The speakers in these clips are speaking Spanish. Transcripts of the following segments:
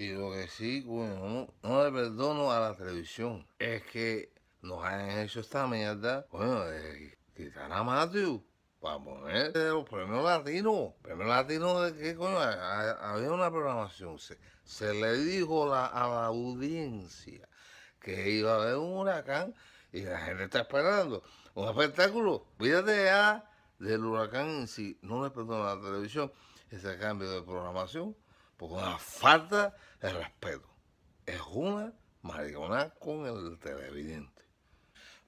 Y lo que sí, bueno, no, le perdono a la televisión es que nos han hecho esta mierda, bueno, de quitar a Matthew para poner los premios latinos. Premios latinos de qué coño? Había una programación. Se, le dijo a la audiencia que iba a haber un huracán y la gente está esperando. Un espectáculo. Fíjate ya del huracán en sí. No le perdono a la televisión ese cambio de programación. Porque una falta de respeto. Es una maricona con el televidente.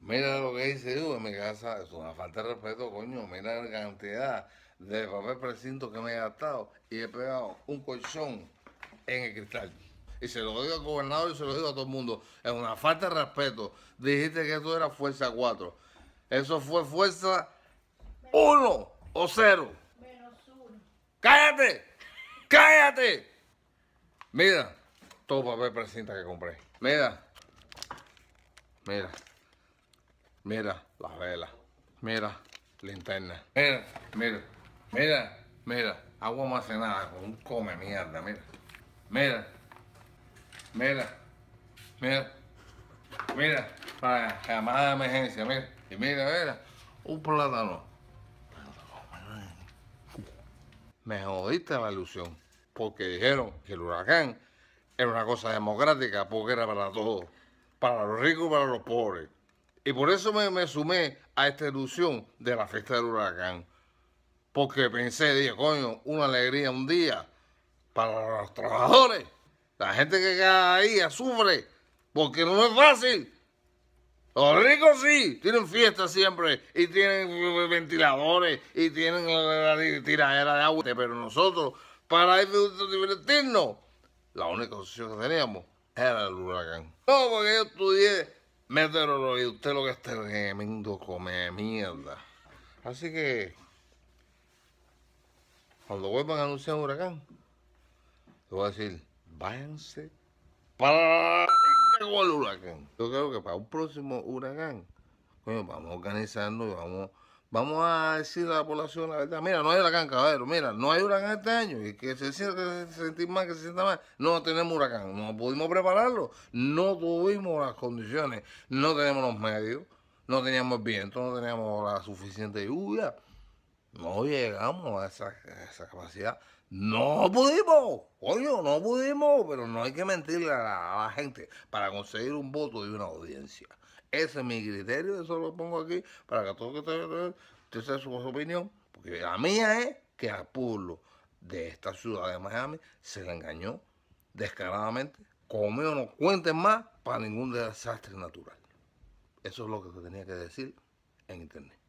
Mira lo que hice yo en mi casa, es una falta de respeto, coño. Mira la cantidad de papel precinto que me he gastado y he pegado un colchón en el cristal. Y se lo digo al gobernador y se lo digo a todo el mundo. Es una falta de respeto. Dijiste que eso era fuerza 4. Eso fue fuerza 1 o 0. Menos 1. ¡Cállate! ¡Cállate! Mira, todo papel presenta que compré. Mira. Mira. Mira las velas. Mira linterna. Mira, mira, mira, mira. Agua almacenada con un come mierda, mira. Mira. Mira. Mira. Mira. Para llamada de emergencia, mira. Y mira, mira. Un plátano. Me jodiste la ilusión porque dijeron que el huracán era una cosa democrática, porque era para todos, para los ricos y para los pobres. Y por eso me, sumé a esta ilusión de la fiesta del huracán, porque pensé, dije, coño, una alegría un día para los trabajadores, la gente que cada día sufre, porque no es fácil. Los ricos sí, tienen fiesta siempre y tienen ventiladores y tienen la tiradera de agua, pero nosotros para irme un divertirnos, la única opción que teníamos era el huracán. No, porque yo estudié meteorología, usted lo que está tremendo come mierda. Así que, cuando vuelvan a anunciar un huracán, le voy a decir, váyanse para el huracán. Yo creo que para un próximo huracán, vamos a organizarnos y vamos vamos a decir a la población la verdad, mira, no hay huracán, caballero, mira, no hay huracán este año, y que se sienta sentir mal, que se sienta mal, no tenemos huracán, no pudimos prepararlo, no tuvimos las condiciones, no tenemos los medios, no teníamos viento, no teníamos la suficiente lluvia no llegamos a esa, capacidad. No pudimos, coño, no pudimos, pero no hay que mentirle a la, gente para conseguir un voto y una audiencia. Ese es mi criterio, eso lo pongo aquí para que todos que ustedes su, su opinión, porque la mía es que al pueblo de esta ciudad de Miami se le engañó descaradamente. Como no cuenten más para ningún desastre natural. Eso es lo que tenía que decir en internet.